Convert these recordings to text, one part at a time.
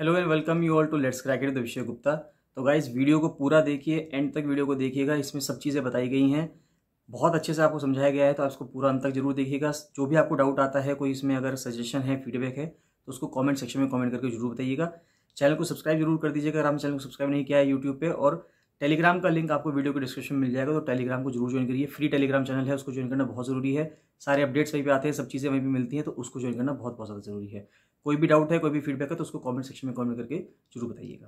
Hello and welcome you all to let's crack it it Vishay Gupta तो इस video को पूरा देखिए एंड तक वीडियो को देखिएगा इसमें सब चीज़ें बताई गई हैं बहुत अच्छे से आपको समझाया गया है तो आप इसको पूरा अंत तक जरूर देखिएगा जो भी आपको डाउट आता है कोई इसमें अगर सजेशन है फीडबैक है तो उसको कॉमेंट सेक्शन में कॉमेंट करके जरूर बताइएगा चैनल को सब्सक्राइब जरूर कर दीजिएगा अगर हम चैनल को सब्सक्राइब नहीं किया है यूट्यूब पर और टेलीग्राम का लिंक आपको वीडियो के डिस्क्रिप्शन में मिल जाएगा तो टेलीग्राम को जरूर ज्वाइन करिए फ्री टेलीग्राम चैनल है उसको ज्वाइन करना बहुत जरूरी है सारे अपडेट्स वहीं पे आते हैं सब चीज़ें वहीं पे मिलती हैं तो उसको ज्वाइन करना बहुत बहुत ज़्यादा जरूरी है कोई भी डाउट है कोई भी फीडबैक है तो उसको कमेंट सेक्शन में कमेंट करके जरूर बताइएगा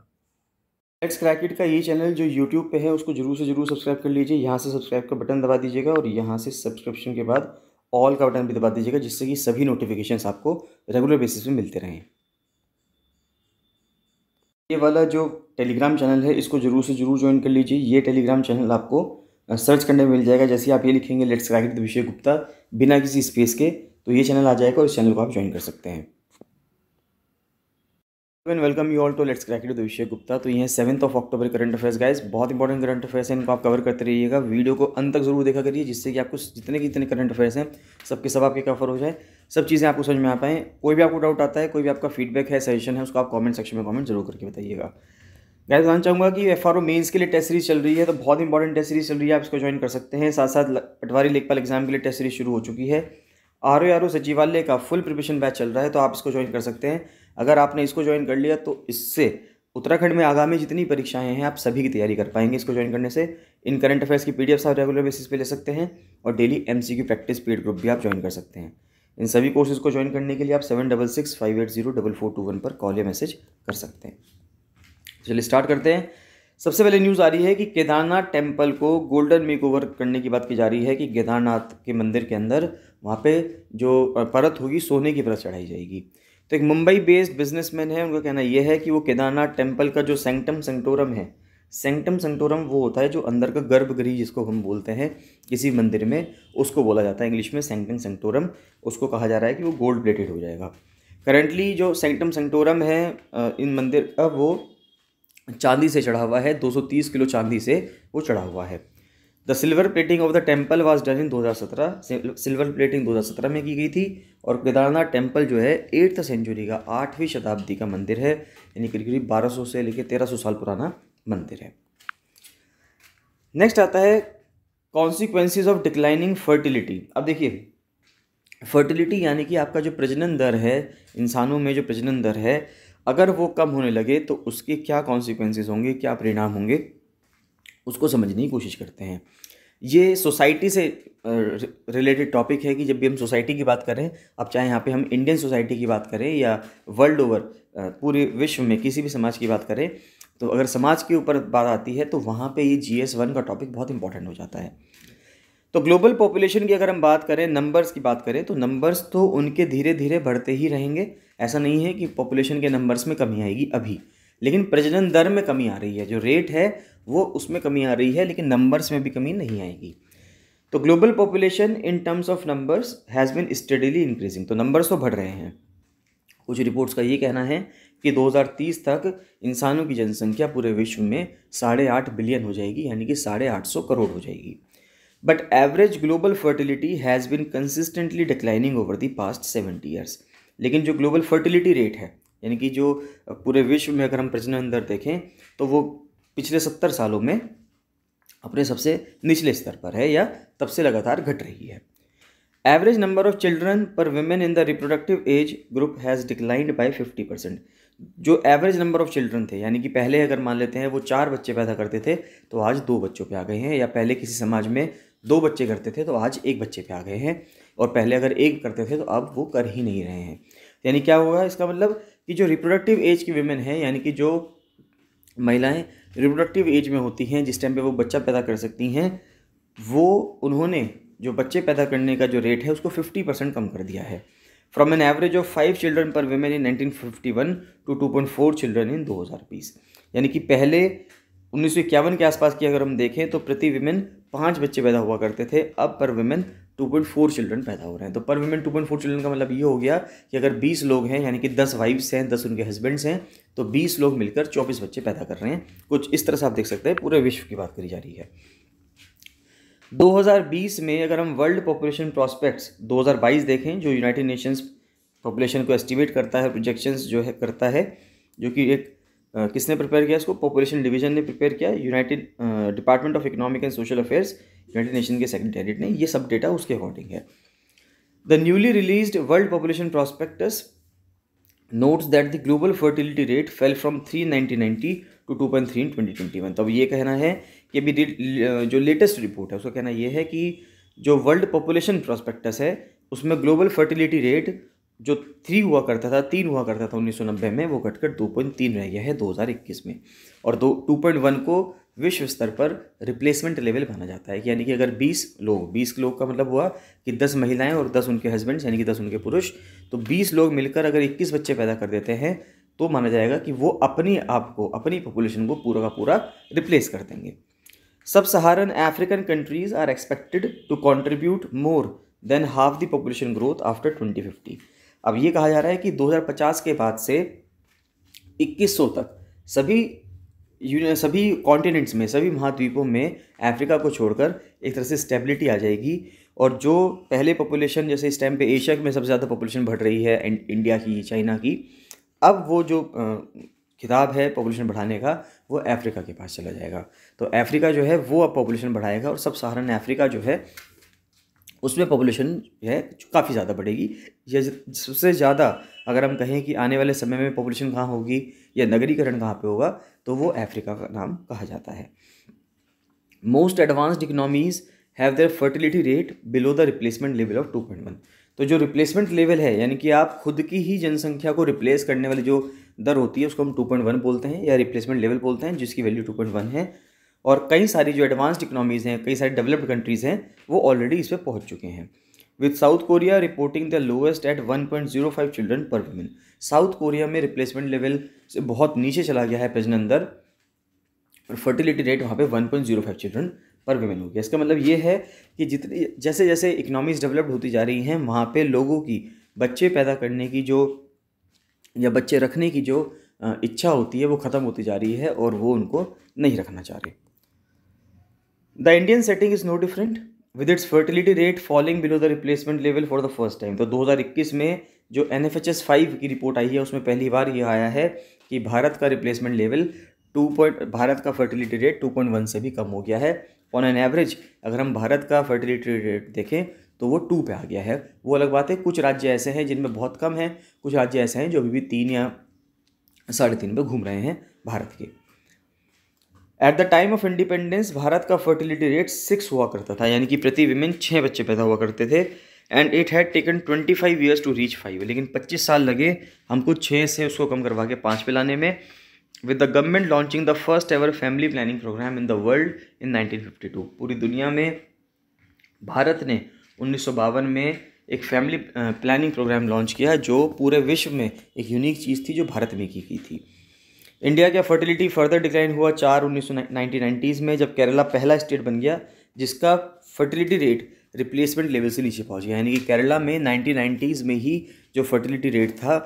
लेट्स क्रैकेट का ये चैनल जो यूट्यूब पे है उसको जरूर से जरूर सब्सक्राइब कर लीजिए यहाँ से सब्सक्राइब का बटन दबा दीजिएगा और यहाँ से सब्सक्रिप्शन के बाद ऑल का बटन भी दबा दीजिएगा जिससे कि सभी नोटिफिकेशन आपको रेगुलर बेसिस पर मिलते रहें ये वाला जो टेलीग्राम चैनल है इसको जरूर से जरूर ज्वाइन कर लीजिए ये टेलीग्राम चैनल आपको सर्च करने में मिल जाएगा जैसे आप ये लिखेंगे लेट्स क्रैकेट विषय गुप्ता बिना किसी स्पेस के तो ये चैनल आ जाएगा और इस चैनल को आप ज्वाइन कर सकते हैं and welcome you all to let's crack to Vishay Gupta तो ये seventh of October current affairs guys बहुत इंपॉर्टेंट करंट अफेयर्स हैं इनको आप कवर करते रहिएगा वीडियो को अंत तक जरूर देखा करिए जिससे कि आपको जितने जितने करंट अफेयर्स हैं सबके सब आपके कवर हो जाए सब चीज़ें आपको समझ में आ पाए कोई भी आपको डाउट आता है कोई भी आपका फीडबैक है सजेशन है उसको आप कॉमेंट सेक्शन में कॉमेंट जरूर करके बताइएगा गाइस बताना चाहूँगा कि एफ आर मेन्स के लिए टेस्ट सीरीज चल रही है तो बहुत इंपॉर्टेंट टेस्ट सीरीज चल रही है आप इसको ज्वाइन कर सकते हैं साथ साथ पटवारी लेखपाल एग्जाम के लिए टेस्ट सीरीज शुरू हो चुकी है आर ओ सचिवालय का फुल प्रिपरेशन बैच चल रहा है तो आप इसको ज्वाइन कर सकते हैं अगर आपने इसको ज्वाइन कर लिया तो इससे उत्तराखंड में आगामी जितनी परीक्षाएं हैं आप सभी की तैयारी कर पाएंगे इसको ज्वाइन करने से इन करंट अफेयर्स की पीडीएफ आप रेगुलर बेसिस पे ले सकते हैं और daily MCQ practice paid group भी आप ज्वाइन कर सकते हैं इन सभी कोर्सेज को ज्वाइन करने के लिए आप seven double six five eight zero double four two one पर कॉल या मैसेज कर सकते हैं चलिए स्टार्ट करते हैं सबसे पहले न्यूज़ आ रही है कि केदारनाथ टेम्पल को गोल्डन मेक ओवर करने की बात की जा रही है कि केदारनाथ के मंदिर के अंदर वहाँ पे जो परत होगी सोने की परत चढ़ाई जाएगी तो एक मुंबई बेस्ड बिजनेसमैन है उनका कहना यह है कि वो केदारनाथ टेम्पल का जो सेंगटम सेंटोरम है सेंगटम सेंटोरम वो होता है जो अंदर का गर्भगृह जिसको हम बोलते हैं किसी मंदिर में उसको बोला जाता है इंग्लिश में सेंगटम सेंटोरम उसको कहा जा रहा है कि वो गोल्ड प्लेटेड हो जाएगा करंटली जो सेंगटम सेंटोरम है इन मंदिर का वो चांदी से चढ़ा हुआ है 230 किलो चांदी से वो चढ़ा हुआ है the silver plating of the temple was done in 2017 silver plating 2017 में की गई थी और केदारनाथ टेम्पल जो है एट्थ सेंचुरी का आठवीं शताब्दी का मंदिर है यानी करीब करीब बारह से लेकर तेरह साल पुराना मंदिर है नेक्स्ट आता है कॉन्सिक्वेंसिस ऑफ डिक्लाइनिंग फर्टिलिटी अब देखिए फर्टिलिटी यानी कि आपका जो प्रजनन दर है इंसानों में जो प्रजनन दर है अगर वो कम होने लगे तो उसके क्या कॉन्सिक्वेंसेज होंगे क्या परिणाम होंगे उसको समझने की कोशिश करते हैं ये सोसाइटी से रिलेटेड टॉपिक है कि जब भी हम सोसाइटी की बात करें अब चाहे यहाँ पे हम इंडियन सोसाइटी की बात करें या वर्ल्ड ओवर पूरे विश्व में किसी भी समाज की बात करें तो अगर समाज के ऊपर बात आती है तो वहाँ पे ये जी एस वन का टॉपिक बहुत इंपॉर्टेंट हो जाता है तो ग्लोबल पॉपुलेशन की अगर हम बात करें नंबर्स की बात करें तो नंबर्स तो उनके धीरे धीरे बढ़ते ही रहेंगे ऐसा नहीं है कि पॉपुलेशन के नंबर्स में कमी आएगी अभी लेकिन प्रजनन दर में कमी आ रही है जो रेट है वो उसमें कमी आ रही है लेकिन नंबर्स में भी कमी नहीं आएगी तो global population in terms of numbers has been steadily increasing तो नंबर्स तो बढ़ रहे हैं कुछ रिपोर्ट्स का ये कहना है कि 2030 तक इंसानों की जनसंख्या पूरे विश्व में साढ़े आठ बिलियन हो जाएगी यानी कि साढ़े आठ सौ करोड़ हो जाएगी but average global fertility has been consistently declining over the past seventy years लेकिन जो ग्लोबल फर्टिलिटी रेट है यानी कि जो पूरे विश्व में अगर हम प्रजनन दर देखें तो वो पिछले सत्तर सालों में अपने सबसे निचले स्तर पर है या तब से लगातार घट रही है average number of children per women in the reproductive age group has declined by fifty percent जो एवरेज नंबर ऑफ चिल्ड्रन थे यानी कि पहले अगर मान लेते हैं वो चार बच्चे पैदा करते थे तो आज दो बच्चों पे आ गए हैं या पहले किसी समाज में दो बच्चे करते थे तो आज एक बच्चे पे आ गए हैं और पहले अगर एक करते थे तो अब वो कर ही नहीं रहे हैं यानी क्या होगा इसका मतलब कि जो रिप्रोडक्टिव एज की वेमेन हैं यानी कि जो महिलाएं रिप्रोडक्टिव एज में होती हैं जिस टाइम पे वो बच्चा पैदा कर सकती हैं वो उन्होंने जो बच्चे पैदा करने का जो रेट है उसको फिफ्टी परसेंट कम कर दिया है from an average of five children per women in nineteen fifty one to two point four children in दो हज़ार बीस यानी कि पहले उन्नीस सौ इक्यावन के आसपास की अगर हम देखें तो प्रति वेमेन पाँच बच्चे पैदा हुआ करते थे अब पर women two point four children पैदा हो रहे हैं तो पर वुमेन फोर चिल्ड्रन का मतलब ये हो गया कि अगर बीस लोग हैं यानी कि दस वाइफ्स हैं दस उनके हस्बैंड्स हैं तो बीस लोग मिलकर चौबीस बच्चे पैदा कर रहे हैं कुछ इस तरह से आप देख सकते हैं पूरे विश्व की बात करी जा रही है 2020 में अगर हम वर्ल्ड पॉपुलेशन प्रॉस्पेक्ट्स 2022 देखें जो यूनाइटेड नेशंस पॉपुलेशन को एस्टिमेट करता है प्रोजेक्शंस जो है करता है जो कि एक आ, किसने प्रिपेयर किया इसको पॉपुलेशन डिवीजन ने प्रिपेयर किया United department of economic and social affairs United Nation के सेक्रेटेरिएट ने ये सब डेटा उसके अकॉर्डिंग है the newly release world population prospectus notes that the global fertility rate fell from three ninety to two point three in twenty twenty one तब ये कहना है कि अभी जो लेटेस्ट रिपोर्ट है उसका कहना यह है कि जो वर्ल्ड पॉपुलेशन प्रॉस्पेक्टस है उसमें ग्लोबल फर्टिलिटी रेट जो थ्री हुआ करता था तीन हुआ करता था उन्नीस सौ नब्बे में वो घटकर दो पॉइंट तीन रह गया है दो हज़ार इक्कीस में और दो टू पॉइंट वन को विश्व स्तर पर रिप्लेसमेंट लेवल माना जाता है यानी कि अगर 20 लोग 20 लोग का मतलब हुआ कि 10 महिलाएं और 10 उनके हस्बैंड यानी कि 10 उनके पुरुष तो 20 लोग मिलकर अगर 21 बच्चे पैदा कर देते हैं तो माना जाएगा कि वो अपनी आप को अपनी पॉपुलेशन को पूरा का पूरा रिप्लेस कर देंगे sub Saharan African countries are expected to contribute more than half the population growth after twenty fifty अब ये कहा जा रहा है कि दो के बाद से इक्कीस तक सभी सभी कॉन्टिनेंट्स में सभी महाद्वीपों में अफ्रीका को छोड़कर एक तरह से स्टेबिलिटी आ जाएगी और जो पहले पॉपुलेशन जैसे इस टाइम पे एशिया में सबसे ज़्यादा पॉपुलेशन बढ़ रही है इंडिया की चाइना की अब वो जो किताब है पॉपुलेशन बढ़ाने का वो अफ्रीका के पास चला जाएगा तो अफ्रीका जो है वो अब पॉपुलेशन बढ़ाएगा और सब सहारन अफ्रीका जो है उसमें पॉपुलेशन जो है काफ़ी ज़्यादा बढ़ेगी या सबसे ज़्यादा अगर हम कहें कि आने वाले समय में पॉपुलेशन कहाँ होगी या नगरीकरण कहाँ पे होगा तो वो अफ्रीका का नाम कहा जाता है most advanced economies have their fertility rate below the replacement level of two point one तो जो रिप्लेसमेंट लेवल है यानी कि आप खुद की ही जनसंख्या को रिप्लेस करने वाली जो दर होती है उसको हम टू पॉइंट वन बोलते हैं या रिप्लेसमेंट लेवल बोलते हैं जिसकी वैल्यू टू पॉइंट वन है और कई सारी जो एडवांस्ड इकनॉमीज़ हैं कई सारी डेवलप्ड कंट्रीज़ हैं वो ऑलरेडी इस पर पहुँच चुके हैं with South Korea reporting the lowest at 1.05 children per women South Korea में रिप्लेसमेंट लेवल से बहुत नीचे चला गया है प्रजनन अंदर और फर्टिलिटी रेट वहाँ पे 1.05 चिल्ड्रन पर वुमेन हो गया इसका मतलब ये है कि जितनी जैसे जैसे इकनॉमीज डेवलप्ड होती जा रही हैं वहाँ पर लोगों की बच्चे पैदा करने की जो या बच्चे रखने की जो इच्छा होती है वो ख़त्म होती जा रही है और वो उनको नहीं रखना चाह रहे the Indian setting is no different with its fertility rate falling below the replacement level for the first time तो 2021 में जो N F H S five की रिपोर्ट आई है उसमें पहली बार ये आया है कि भारत का replacement level two point Bharat का fertility rate two point one से भी कम हो गया है ऑन एन एवरेज अगर हम भारत का फर्टिलिटी रेट देखें तो वो टू पे आ गया है वो अलग बात है कुछ राज्य ऐसे हैं जिनमें बहुत कम है कुछ राज्य ऐसे हैं जो अभी भी तीन या साढ़े तीन पर घूम रहे हैं भारत के at the time of independence Bharat का फर्टिलिटी रेट सिक्स हुआ करता था यानी कि प्रति विमेन छः बच्चे पैदा हुआ करते थे and it had taken twenty five years to reach five लेकिन पच्चीस साल लगे हमको छः से उसको कम करवा के पाँच पे लाने में with the government launching the first ever family planning programme in the world in nineteen fifty two पूरी दुनिया में भारत ने उन्नीस सौ बावन में एक फैमिली प्लानिंग प्रोग्राम लॉन्च किया जो पूरे विश्व में एक यूनिक चीज़ थी जो भारत में की गई थी इंडिया का फर्टिलिटी फर्दर डिक्लाइन हुआ चार उन्नीस सौ में जब केरला पहला स्टेट बन गया जिसका फर्टिलिटी रेट रिप्लेसमेंट लेवल से नीचे पहुंच गया यानी कि केरला में नाइन्टीज में ही जो फर्टिलिटी रेट था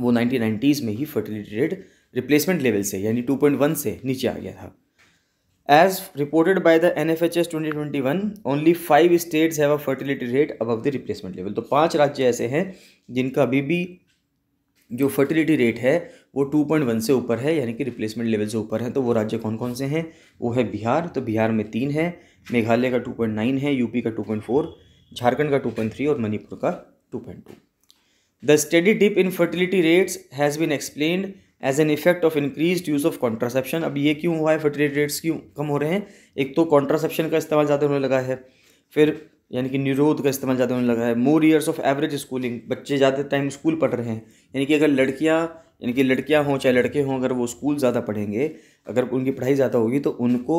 वो नाइन्टीज़ में ही फर्टिलिटी रेट रिप्लेसमेंट लेवल से यानी 2.1 से नीचे आ गया था as reported by the N F H S twenty twenty one only five states have a fertility rate above the replacement level तो पांच राज्य ऐसे हैं जिनका अभी भी जो फर्टिलिटी रेट है वो टू पॉइंट वन से ऊपर है यानी कि रिप्लेसमेंट लेवल से ऊपर है तो वो राज्य कौन कौन से हैं वो है बिहार तो बिहार में तीन है मेघालय का टू पॉइंट नाइन है यूपी का टू पॉइंट फोर झारखंड का टू पॉइंट थ्री और मणिपुर का two point two the study dip in fertility rates has been explain as an effect of increase use of contraception अब ये क्यों हुआ है फर्टिलिटी रेट्स क्यों कम हो रहे हैं एक तो कॉन्ट्रासेप्शन का इस्तेमाल ज़्यादा होने लगा है फिर यानी कि निरोध का इस्तेमाल ज़्यादा होने लगा है more years of average schooling बच्चे ज़्यादा टाइम स्कूल पढ़ रहे हैं यानी कि अगर लड़कियाँ यानी कि लड़कियाँ हों चाहे लड़के हों अगर वो स्कूल ज़्यादा पढ़ेंगे अगर उनकी पढ़ाई ज़्यादा होगी तो उनको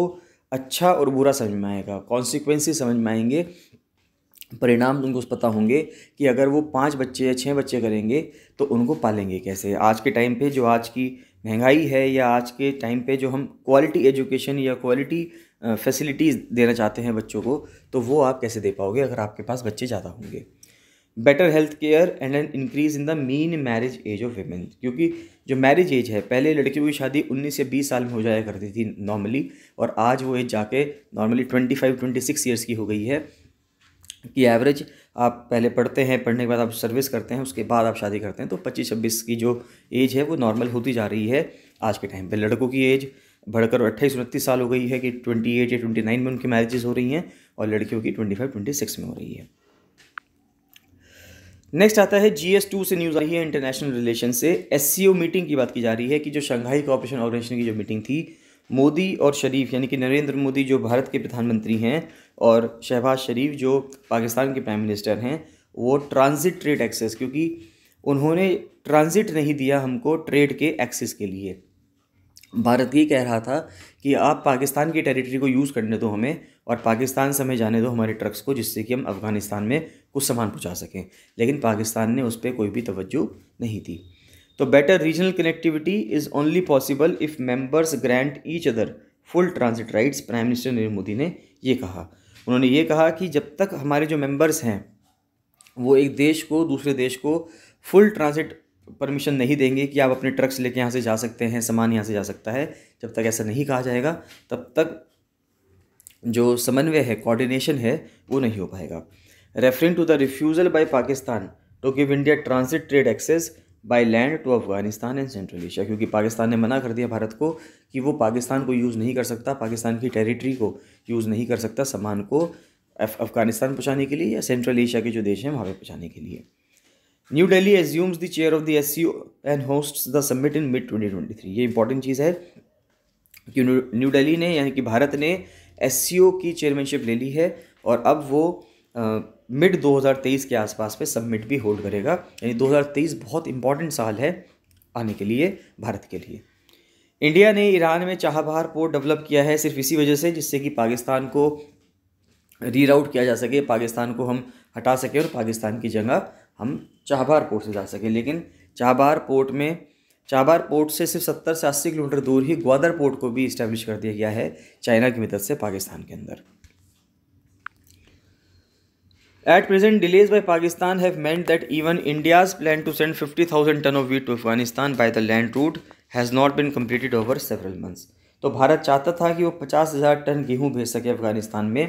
अच्छा और बुरा समझ में आएगा कॉन्सिक्वेंसी समझ में आएंगे परिणाम उनको पता होंगे कि अगर वो पाँच बच्चे या छः बच्चे करेंगे तो उनको पालेंगे कैसे आज के टाइम पे जो आज की महंगाई है या आज के टाइम पे जो हम क्वालिटी एजुकेशन या क्वालिटी फैसिलिटीज़ देना चाहते हैं बच्चों को तो वो आप कैसे दे पाओगे अगर आपके पास बच्चे ज़्यादा होंगे better health care and an increase in the mean marriage age of women क्योंकि जो मैरिज एज है पहले लड़कियों की शादी 19 से 20 साल में हो जाया करती थी नॉर्मली और आज वो एज जाके नॉर्मली 25 26 ईयर्स की हो गई है कि एवरेज आप पहले पढ़ते हैं पढ़ने के बाद आप सर्विस करते हैं उसके बाद आप शादी करते हैं तो पच्चीस छब्बीस की जो एज है वो नॉर्मल होती जा रही है आज के टाइम पर लड़कों की एज बढ़कर अट्ठाईस उनतीस साल हो गई है कि ट्वेंटी एट या ट्वेंटी नाइन में उनकी मैरिजेस हो रही हैं और लड़कियों की ट्वेंटी फाइव ट्वेंटी सिक्स में हो रही है नेक्स्ट आता है जी एस टू से न्यूज़ आई है इंटरनेशनल रिलेशन से एस सी ओ मीटिंग की बात की जा रही है कि जो शंघाई कॉपरेशन ऑर्गेनाइजेशन की जो मीटिंग थी मोदी और शरीफ यानी कि नरेंद्र मोदी जो भारत के प्रधानमंत्री हैं और शहबाज शरीफ जो पाकिस्तान के प्राइम मिनिस्टर हैं वो ट्रांजिट ट्रेड एक्सेस क्योंकि उन्होंने ट्रांजिट नहीं दिया हमको ट्रेड के एक्सेस के लिए भारत ये कह रहा था कि आप पाकिस्तान की टेरिटरी को यूज़ करने दो हमें और पाकिस्तान से हमें जाने दो हमारे ट्रक्स को जिससे कि हम अफ़गानिस्तान में कुछ सामान पहुँचा सकें लेकिन पाकिस्तान ने उस पर कोई भी तवज्जो नहीं दी तो better regional connectivity is only possible if members grant each other full transit rights prime minister Narendra Modi ने ये कहा उन्होंने ये कहा कि जब तक हमारे जो मेंबर्स हैं वो एक देश को दूसरे देश को फुल ट्रांसिट परमिशन नहीं देंगे कि आप अपने ट्रक्स लेके यहाँ से जा सकते हैं सामान यहाँ से जा सकता है जब तक ऐसा नहीं कहा जाएगा तब तक जो समन्वय है कोऑर्डिनेशन है वो नहीं हो पाएगा referring to the refusal by Pakistan to give India transit trade access by land to Afghanistan and Central Asia क्योंकि पाकिस्तान ने मना कर दिया भारत को कि वो पाकिस्तान को यूज़ नहीं कर सकता पाकिस्तान की टेरिटरी को यूज़ नहीं कर सकता सामान को अफगानिस्तान पहुँचाने के लिए या सेंट्रल एशिया के जो देश हैं वहाँ पर पहुँचाने के लिए New Delhi assumes the chair of the S C and host the summit in mid twenty twenty three ये इंपॉर्टेंट चीज़ है कि न्यू डेली ने यानी कि भारत ने एस सी ओ की चेयरमैनशिप ले ली है और अब वो मिड दो हज़ार तेईस के आसपास पे सबमिट भी होल्ड करेगा यानी दो हज़ार तेईस बहुत इंपॉर्टेंट साल है आने के लिए भारत के लिए इंडिया ने ईरान में चाहबहार पोर्ट डेवलप किया है सिर्फ इसी वजह से जिससे कि पाकिस्तान को रीराउट किया जा सके पाकिस्तान को हम हटा सकें और पाकिस्तान की जगह हम चाबहार पोर्ट से जा सकें लेकिन चाबहार पोर्ट में चाबार पोर्ट से सिर्फ सत्तर से अस्सी किलोमीटर दूर ही ग्वादर पोर्ट को भी इस्टेब्लिश कर दिया गया है चाइना की मदद से पाकिस्तान के अंदर at present delays by Pakistan have meant that even India's plan to send fifty thousand tonne of wheat to Afghanistan by the land route has not been completed over several months तो भारत चाहता था कि वो पचास हज़ार टन गेहूँ भेज सके अफगानिस्तान में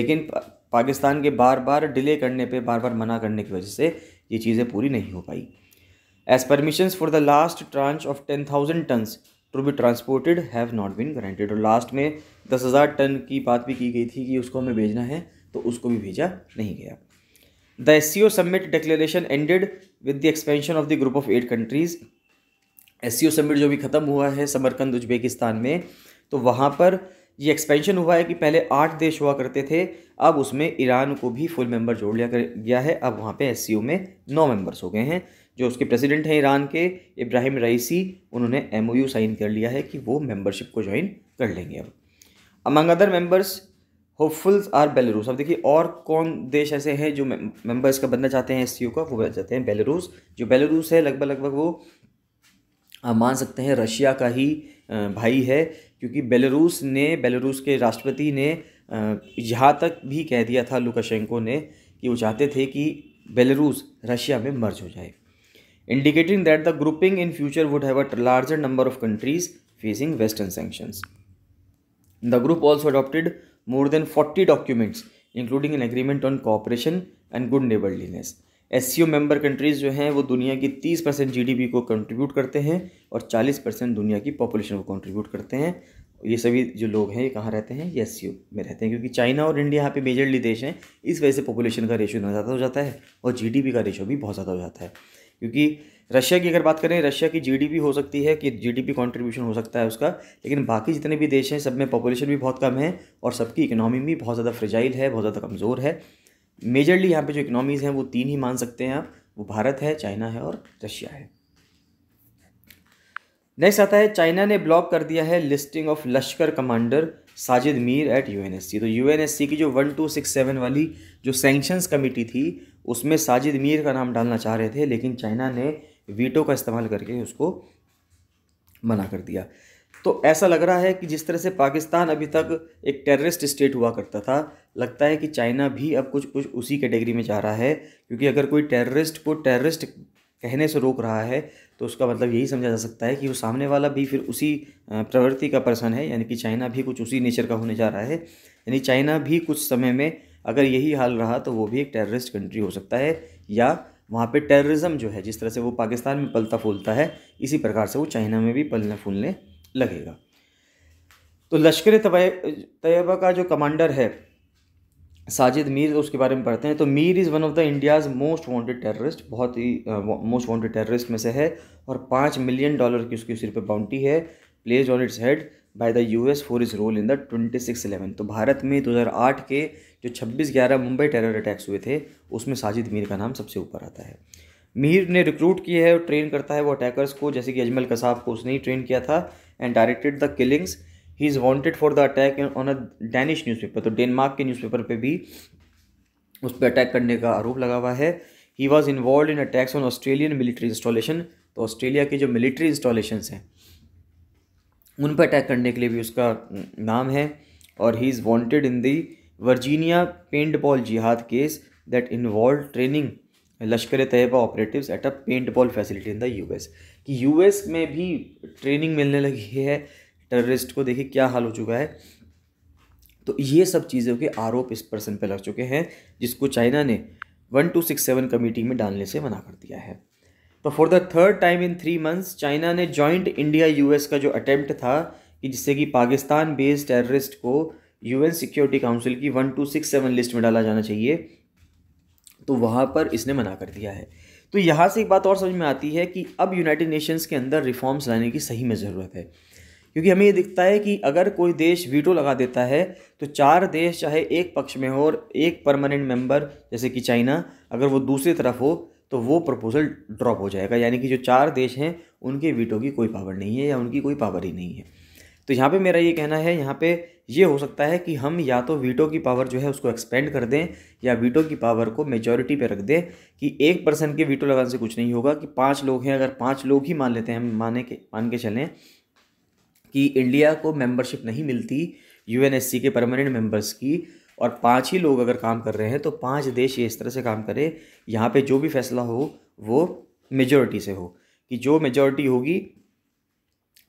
लेकिन पाकिस्तान के बार बार डिले करने पे बार बार मना करने की वजह से ये चीज़ें पूरी नहीं हो पाई as permission for the last tranche of ten thousand tonnes to be transported have not been granted और लास्ट में दस हज़ार टन की बात भी की गई थी कि उसको हमें भेजना है तो उसको भी भेजा नहीं गया the S C O summit declaration ended with the expansion of the group of eight countries S C O summit जो भी ख़त्म हुआ है समरकंद उज्बेकिस्तान में तो वहाँ पर ये एक्सपेंशन हुआ है कि पहले आठ देश हुआ करते थे अब उसमें ईरान को भी फुल मेंबर जोड़ लिया कर गया है अब वहाँ पे एस में नौ मेंबर्स हो गए हैं जो उसके प्रेसिडेंट हैं ईरान के इब्राहिम रईसी उन्होंने एम साइन कर लिया है कि वो मेंबरशिप को ज्वाइन कर लेंगे अब among other members hopefuls are Belarus अब देखिए और कौन देश ऐसे हैं जो मेंबर्स का बनना चाहते हैं एस का वो बनना चाहते हैं बेलरूस जो बेलरूस है लगभग लगभग वो आप मान सकते हैं रशिया का ही भाई है क्योंकि बेलारूस ने बेलारूस के राष्ट्रपति ने यहाँ तक भी कह दिया था लुकाशेंको ने कि वो चाहते थे कि बेलारूस रशिया में मर्ज हो जाए indicating that the grouping in future would have a larger number of countries facing western sanctions the group also adopted more than forty documents including an agreement on cooperation and good neighbourliness as member countries जो हैं वो दुनिया की 30 percent जी को contribute करते हैं और 40 percent दुनिया की पॉपुलेशन को कंट्रीब्यूट करते हैं ये सभी जो लोग हैं ये कहाँ रहते हैं ये एस में रहते हैं क्योंकि चाइना और इंडिया यहाँ पे मेजरली देश हैं इस वजह से पॉपुलेशन का रेशियो ना ज़्यादा हो जाता है और जी का रेशियो भी बहुत ज़्यादा हो जाता है क्योंकि रशिया की अगर बात करें रशिया की पी हो सकती है कि जी पी कॉन्ट्रीब्यूशन हो सकता है उसका लेकिन बाकी जितने भी देश हैं सब में पॉपुलेशन भी बहुत कम है और सबकी इकनॉमी भी बहुत ज़्यादा फ्रिजाइल है बहुत ज़्यादा कमज़ोर है मेजरली यहाँ पे जो इकनॉमीज़ हैं वो तीन ही मान सकते हैं आप वो भारत है चाइना है और रशिया है नेक्स्ट आता है चाइना ने ब्लॉक कर दिया है listing of Lashkar commander Sajid Mir at UNSC तो यूएनएससी की जो वन टू सिक्स सेवन वाली जो सेंक्शंस कमेटी थी उसमें साजिद मीर का नाम डालना चाह रहे थे लेकिन चाइना ने वीटो का इस्तेमाल करके उसको मना कर दिया तो ऐसा लग रहा है कि जिस तरह से पाकिस्तान अभी तक एक टेररिस्ट स्टेट हुआ करता था लगता है कि चाइना भी अब कुछ कुछ उसी कैटेगरी में जा रहा है क्योंकि अगर कोई टेररिस्ट को टेररिस्ट कहने से रोक रहा है तो उसका मतलब यही समझा जा सकता है कि वो सामने वाला भी फिर उसी प्रवृत्ति का पर्सन है यानी कि चाइना भी कुछ उसी नेचर का होने जा रहा है यानी चाइना भी कुछ समय में अगर यही हाल रहा तो वो भी एक टेररिस्ट कंट्री हो सकता है या वहाँ पे टेररिज्म जो है जिस तरह से वो पाकिस्तान में पलता फूलता है इसी प्रकार से वो चाइना में भी पलने फूलने लगेगा तो लश्कर तयबा का जो कमांडर है साजिद मीर उसके बारे में पढ़ते हैं तो Mir is one of the India's most wanted terrorist बहुत ही मोस्ट वांटेड टेररिस्ट में से है और पाँच मिलियन डॉलर की उसकी सिर पर बाउंटी है pledge on its head by the US for his role in the twenty six eleven तो भारत में 2008 के जो 26 ग्यारह मुंबई टेरर अटैक्स हुए थे उसमें साजिद मीर का नाम सबसे ऊपर आता है मीर ने रिक्रूट किया है और ट्रेन करता है वो अटैकर्स को जैसे कि अजमल कसाब को उसने ही ट्रेन किया था and directed the killings he is wanted for the attack on a Danish newspaper तो डेनमार्क के न्यूज़पेपर पे भी उस पर अटैक करने का आरोप लगा हुआ है he was involve in attacks on Australian military installation तो ऑस्ट्रेलिया के जो मिलिट्री इंस्टॉलेशन हैं उन पर अटैक करने के लिए भी उसका नाम है और he is wanted in the Virginia paintball jihad case that involve training Lashkar Taiba operative at a paintball facility in the एस कि यूएस में भी ट्रेनिंग मिलने लगी है टेररिस्ट को देखिए क्या हाल हो चुका है तो ये सब चीज़ों के आरोप इस पर्सन पर लग चुके हैं जिसको चाइना ने one two six seven committee में डालने से मना कर दिया है तो for the third time in three months China ने जॉइंट इंडिया यूएस का जो अटैम्प्ट था कि जिससे कि पाकिस्तान बेस्ड टेररिस्ट को यूएन सिक्योरिटी काउंसिल की one two six seven list में डाला जाना चाहिए तो वहाँ पर इसने मना कर दिया है तो यहाँ से एक बात और समझ में आती है कि अब यूनाइटेड नेशंस के अंदर रिफॉर्म्स लाने की सही में ज़रूरत है क्योंकि हमें ये दिखता है कि अगर कोई देश वीटो लगा देता है तो चार देश चाहे एक पक्ष में हो और एक परमानेंट मेंबर जैसे कि चाइना अगर वो दूसरी तरफ हो तो वो प्रपोज़ल ड्रॉप हो जाएगा यानी कि जो चार देश हैं उनके वीटो की कोई पावर नहीं है या उनकी कोई पावर ही नहीं है तो यहाँ पे मेरा ये कहना है यहाँ पे ये हो सकता है कि हम या तो वीटो की पावर जो है उसको एक्सपेंड कर दें या वीटो की पावर को मेजोरिटी पे रख दें कि एक पर्सन के वीटो लगाने से कुछ नहीं होगा कि पांच लोग हैं अगर पांच लोग ही मान लेते हैं हम माने के मान के चलें कि इंडिया को मेंबरशिप नहीं मिलती यू के परमानेंट मेंबर्स की और पाँच ही लोग अगर काम कर रहे हैं तो पाँच देश ये इस तरह से काम करें यहाँ पर जो भी फैसला हो वो मेजोरिटी से हो कि जो मेजोरिटी होगी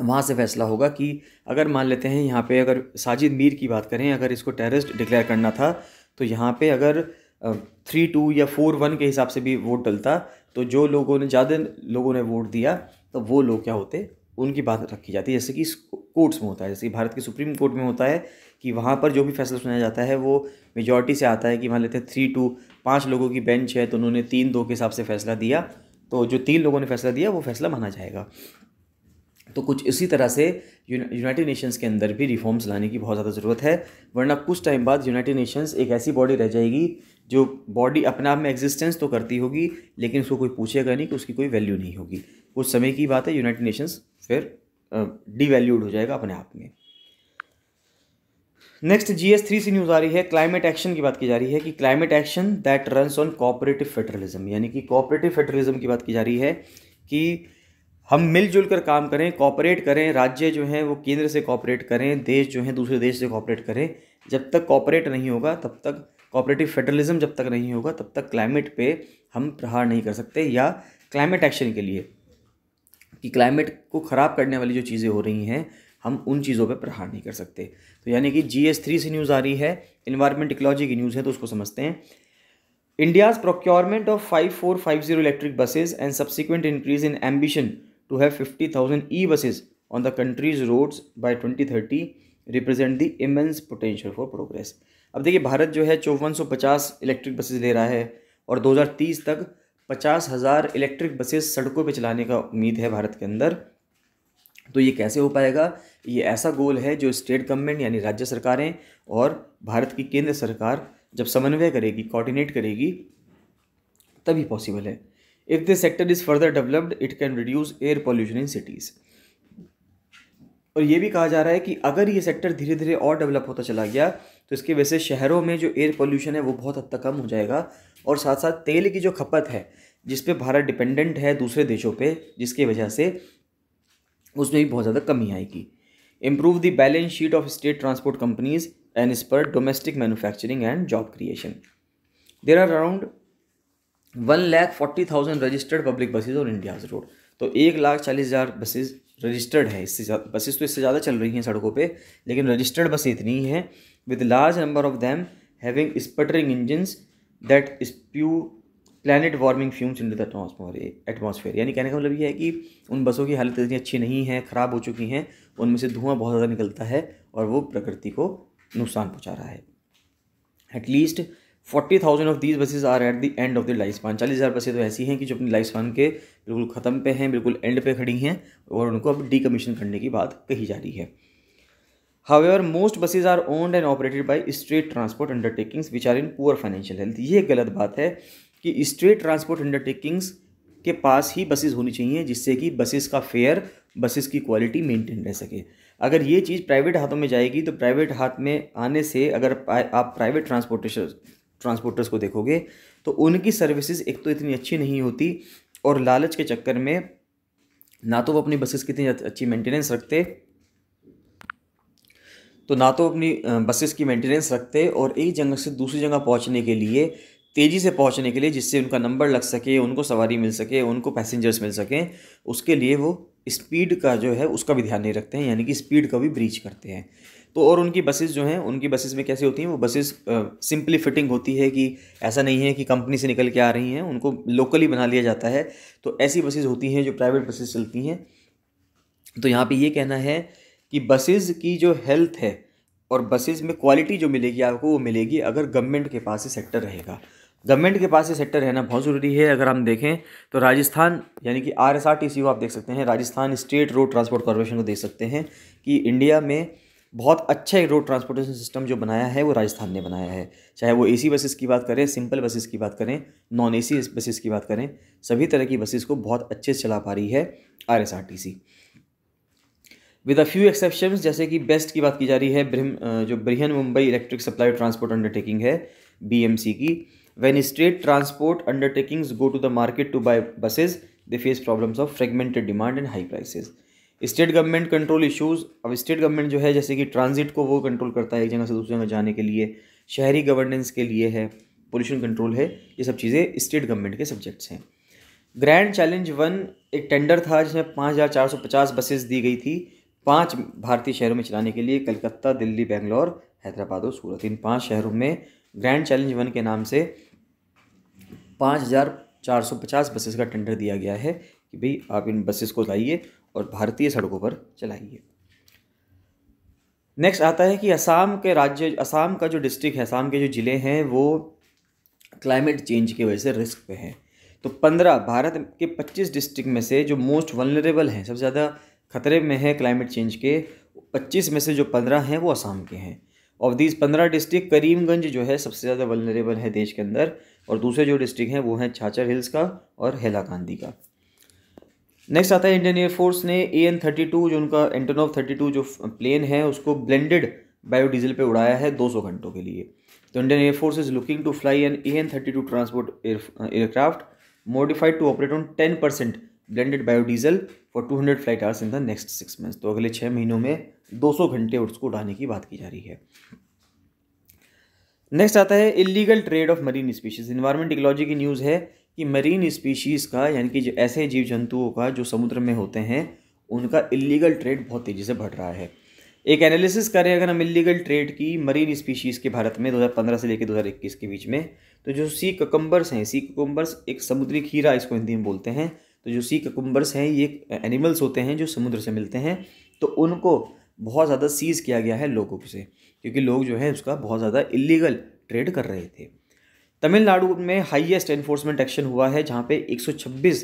वहाँ से फैसला होगा कि अगर मान लेते हैं यहाँ पे अगर साजिद मीर की बात करें अगर इसको टेररिस्ट डिक्लेयर करना था तो यहाँ पे अगर थ्री टू या फोर वन के हिसाब से भी वोट डलता तो जो लोगों ने ज़्यादा लोगों ने वोट दिया तो वो लोग क्या होते उनकी बात रखी जाती है जैसे कि कोर्ट्स में होता है जैसे कि भारत के सुप्रीम कोर्ट में होता है कि वहाँ पर जो भी फैसला सुनाया जाता है वो मेजॉरिटी से आता है कि मान लेते हैं थ्री टू पाँच लोगों की बेंच है तो उन्होंने तीन दो के हिसाब से फैसला दिया तो जो तीन लोगों ने फैसला दिया वो फैसला माना जाएगा तो कुछ इसी तरह से यूनाइटेड नेशंस के अंदर भी रिफॉर्म्स लाने की बहुत ज़्यादा ज़रूरत है वरना कुछ टाइम बाद यूनाइटेड नेशंस एक ऐसी बॉडी रह जाएगी जो बॉडी अपने आप में एग्जिस्टेंस तो करती होगी लेकिन उसको कोई पूछेगा नहीं कि उसकी कोई वैल्यू नहीं होगी कुछ समय की बात है यूनाइटेड नेशंस फिर डिवैल्यूड हो जाएगा अपने आप में नेक्स्ट जी एस थ्री सी न्यूज़ आ रही है क्लाइमेट एक्शन की बात की जा रही है कि climate action that runs on cooperative federalism यानी कि कॉपरेटिव फेडरलिज्म की बात की जा रही है कि हम मिलजुल कर काम करें कॉपरेट करें राज्य जो हैं वो केंद्र से कॉपरेट करें देश जो हैं दूसरे देश से कॉपरेट करें जब तक कॉपरेट नहीं होगा तब तक कॉपरेटिव फेडरलिज्म जब तक नहीं होगा तब तक क्लाइमेट पे हम प्रहार नहीं कर सकते या क्लाइमेट एक्शन के लिए कि क्लाइमेट को ख़राब करने वाली जो चीज़ें हो रही हैं हम उन चीज़ों पर प्रहार नहीं कर सकते तो यानी कि जी एस थ्री से न्यूज़ आ रही है इन्वायरमेंट इकोलॉजी की न्यूज़ है तो उसको समझते हैं India's procurement of five four five zero electric buses and subsequent increase in ambition to have fifty thousand e buses on the country's roads by twenty thirty represent the immense potential for progress अब देखिए भारत जो है चौवन सौ पचास electric buses ले रहा है और दो हज़ार तीस तक पचास हज़ार इलेक्ट्रिक बसेज सड़कों पर चलाने का उम्मीद है भारत के अंदर तो ये कैसे हो पाएगा ये ऐसा गोल है जो स्टेट गवर्नमेंट यानी राज्य सरकारें और भारत की केंद्र सरकार जब समन्वय करेगी कोऑर्डिनेट करेगी तभी पॉसिबल है If this sector is further developed, it can reduce air pollution in cities. और ये भी कहा जा रहा है कि अगर ये सेक्टर धीरे धीरे और डेवलप होता चला गया तो इसकी वजह से शहरों में जो एयर पोल्यूशन है वो बहुत हद तक कम हो जाएगा और साथ साथ तेल की जो खपत है जिस पे भारत डिपेंडेंट है दूसरे देशों पे जिसकी वजह से उसमें भी बहुत ज़्यादा कमी आएगी improve the balance sheet of state transport companies and इस पर domestic manufacturing and job creation there are around one lakh forty thousand registered public buses और इंडिया रोड तो एक लाख चालीस हज़ार बसेज रजिस्टर्ड है इससे बसेज तो इससे ज़्यादा चल रही हैं सड़कों पे लेकिन रजिस्टर्ड बस इतनी ही हैं with large number of them having sputtering engines that spew planet warming fumes in the atmosphere यानी कहने का मतलब ये है कि उन बसों की हालत इतनी अच्छी नहीं है ख़राब हो चुकी हैं उनमें से धुआं बहुत ज़्यादा निकलता है और वो प्रकृति को नुकसान पहुँचा रहा है at least forty thousand of these buses are at the end of the life span चालीस हज़ार बसें तो ऐसी हैं कि जो अपनी लाइफ स्पान के बिल्कुल ख़त्म पे हैं बिल्कुल एंड पे खड़ी हैं और उनको अब डीकमीशन करने की बात कही जा रही है however most buses are owned and operated by state transport undertakings which are in poor financial health ये गलत बात है कि स्ट्रेट ट्रांसपोर्ट अंडरटेकिंग्स के पास ही बसेज होनी चाहिए जिससे कि बसेज़ का फेयर बसेस की क्वालिटी मेंटेन रह सके अगर ये चीज़ प्राइवेट हाथों में जाएगी तो प्राइवेट हाथ में आने से अगर आप प्राइवेट ट्रांसपोर्टेशन ट्रांसपोर्टर्स को देखोगे तो उनकी सर्विसेज एक तो इतनी अच्छी नहीं होती और लालच के चक्कर में ना तो वो अपनी बसेस की इतनी अच्छी मेंटेनेंस रखते तो ना तो अपनी बसेस की मेंटेनेंस रखते और एक जगह से दूसरी जगह पहुंचने के लिए तेज़ी से पहुंचने के लिए जिससे उनका नंबर लग सके उनको सवारी मिल सके उनको पैसेंजर्स मिल सकें उसके लिए वो स्पीड का जो है उसका भी ध्यान नहीं रखते हैं यानी कि स्पीड का भी ब्रीच करते हैं तो और उनकी बसेस जो हैं उनकी बसेज़ में कैसे होती हैं वो बसेज़ सिंपली फिटिंग होती है कि ऐसा नहीं है कि कंपनी से निकल के आ रही हैं उनको लोकली बना लिया जाता है तो ऐसी बसेज़ होती हैं जो प्राइवेट बसेज़ चलती हैं तो यहाँ पे ये कहना है कि बसेज़ की जो हेल्थ है और बसेज़ में क्वालिटी जो मिलेगी आपको वो मिलेगी अगर गवर्नमेंट के पास ये सेक्टर रहेगा गवर्नमेंट के पास ये सेक्टर रहना बहुत ज़रूरी है अगर हम देखें तो राजस्थान यानी कि R S R T C को आप देख सकते हैं Rajasthan state road transport corporation को देख सकते हैं कि इंडिया में बहुत अच्छे रोड ट्रांसपोर्टेशन सिस्टम जो बनाया है वो राजस्थान ने बनाया है चाहे वो एसी बसेस की बात करें सिंपल बसेस की बात करें नॉन एसी बसेस की बात करें सभी तरह की बसेस को बहुत अच्छे से चला पा रही है RSRTC with a few exception जैसे कि बेस्ट की बात की जा रही है ब्रह जो Brihan Mumbai electric supply transport undertaking है सी की when state transport undertakings go to the market to buy buses they face problems of fragmented demand and high prices state government control issues अब स्टेट गवर्नमेंट जो है जैसे कि ट्रांजिट को वो कंट्रोल करता है एक जगह से दूसरी जगह जाने के लिए शहरी गवर्नेंस के लिए है पोल्यूशन कंट्रोल है ये सब चीज़ें स्टेट गवर्नमेंट के सब्जेक्ट्स हैं ग्रैंड चैलेंज वन एक टेंडर था जिसमें पाँच हज़ार चार सौ पचास बसेस दी गई थी पाँच भारतीय शहरों में चलाने के लिए कलकत्ता दिल्ली बेंगलोर हैदराबाद और सूरत इन पाँच शहरों में ग्रैंड चैलेंज वन के नाम से पाँच हज़ार चार सौ पचास बसेस का टेंडर दिया गया है कि भाई आप इन बसेस को लाइए और भारतीय सड़कों पर चलाइए नेक्स्ट आता है कि असम के राज्य असम का जो डिस्ट्रिक्ट है असम के जो ज़िले हैं वो क्लाइमेट चेंज की वजह से रिस्क पे हैं तो पंद्रह भारत के पच्चीस डिस्ट्रिक्ट में से जो मोस्ट वनरेबल हैं सबसे ज़्यादा खतरे में है क्लाइमेट चेंज के पच्चीस में से जो पंद्रह हैं वो असम के हैं और दीज पंद्रह डिस्ट्रिक्ट करीमगंज जो है सबसे ज़्यादा वनरेबल है देश के अंदर और दूसरे जो डिस्ट्रिक्ट हैं वो हैं छाछर हिल्स का और हेलाकांदी का नेक्स्ट आता है इंडियन एयरफोर्स ने ए एन थर्टी टू जो उनका एंटोनोव थर्टी टू जो प्लेन है उसको ब्लेंडेड बायोडीजल पे उड़ाया है दो सौ घंटों के लिए तो Indian air force is looking to fly an A N thirty two transport aircraft modified to operate on ten percent blended biodiesel for two hundred flight hours in the next six months तो अगले छः महीनों में दो सौ घंटे उसको उड़ाने की बात की जा रही है नेक्स्ट आता है illegal trade of marine species environment ecology की न्यूज़ है कि मरीन स्पीशीज़ का यानी कि जो ऐसे जीव जंतुओं का जो समुद्र में होते हैं उनका इलीगल ट्रेड बहुत तेज़ी से बढ़ रहा है एक एनालिसिस करें अगर हम इलीगल ट्रेड की मरीन स्पीशीज़ के भारत में 2015 से लेकर 2021 के बीच में तो जो सी ककम्बर्स हैं सी ककम्बर्स एक समुद्री खीरा इसको हिंदी में बोलते हैं तो जो सी ककम्बर्स हैं ये एनिमल्स होते हैं जो समुद्र से मिलते हैं तो उनको बहुत ज़्यादा सीज़ किया गया है लोगों से क्योंकि लोग जो है उसका बहुत ज़्यादा इलीगल ट्रेड कर रहे थे तमिलनाडु में हाईएस्ट एनफोर्समेंट एक्शन हुआ है जहाँ पे 126